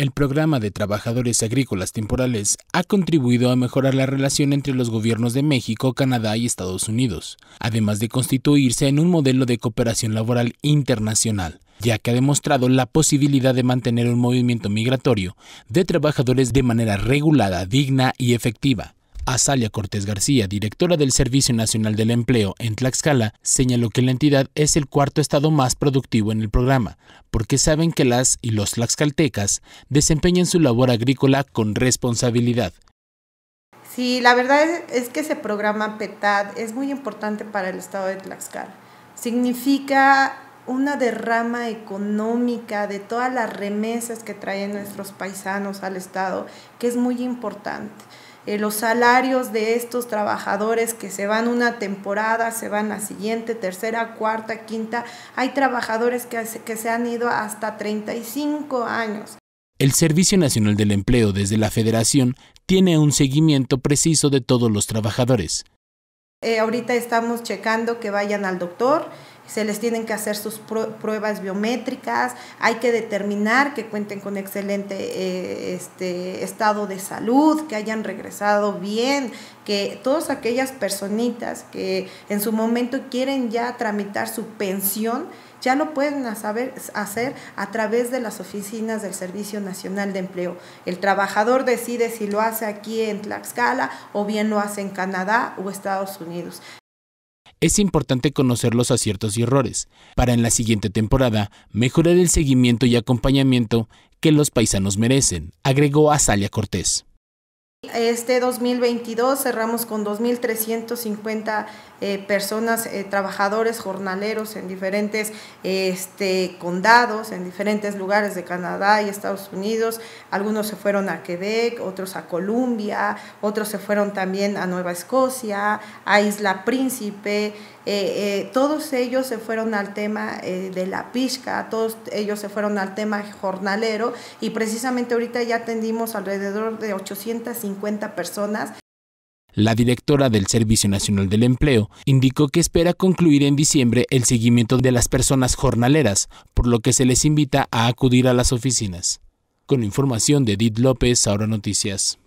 El programa de trabajadores agrícolas temporales ha contribuido a mejorar la relación entre los gobiernos de México, Canadá y Estados Unidos, además de constituirse en un modelo de cooperación laboral internacional, ya que ha demostrado la posibilidad de mantener un movimiento migratorio de trabajadores de manera regulada, digna y efectiva, Azalia Cortés García, directora del Servicio Nacional del Empleo en Tlaxcala, señaló que la entidad es el cuarto estado más productivo en el programa, porque saben que las y los tlaxcaltecas desempeñan su labor agrícola con responsabilidad. Sí, la verdad es, que ese programa PETAD es muy importante para el estado de Tlaxcala. Significa una derrama económica de todas las remesas que traen nuestros paisanos al estado, que es muy importante. Eh, los salarios de estos trabajadores que se van una temporada, se van la siguiente, tercera, cuarta, quinta. Hay trabajadores que, que se han ido hasta 35 años. El Servicio Nacional del Empleo desde la Federación tiene un seguimiento preciso de todos los trabajadores. Eh, ahorita estamos checando que vayan al doctor, se les tienen que hacer sus pruebas biométricas, hay que determinar que cuenten con excelente eh, este, estado de salud, que hayan regresado bien, que todas aquellas personitas que en su momento quieren ya tramitar su pensión, ya lo pueden hacer a través de las oficinas del Servicio Nacional de Empleo. El trabajador decide si lo hace aquí en Tlaxcala o bien lo hace en Canadá o Estados Unidos es importante conocer los aciertos y errores, para en la siguiente temporada mejorar el seguimiento y acompañamiento que los paisanos merecen, agregó Azalia Cortés. Este 2022 cerramos con 2.350 eh, personas, eh, trabajadores, jornaleros en diferentes este, condados, en diferentes lugares de Canadá y Estados Unidos. Algunos se fueron a Quebec, otros a Colombia, otros se fueron también a Nueva Escocia, a Isla Príncipe. Eh, todos ellos se fueron al tema de la pizca, todos ellos se fueron al tema jornalero y precisamente ahorita ya atendimos alrededor de 850 personas. La directora del Servicio Nacional del Empleo indicó que espera concluir en diciembre el seguimiento de las personas jornaleras, por lo que se les invita a acudir a las oficinas. Con información de Edith López, ahora noticias.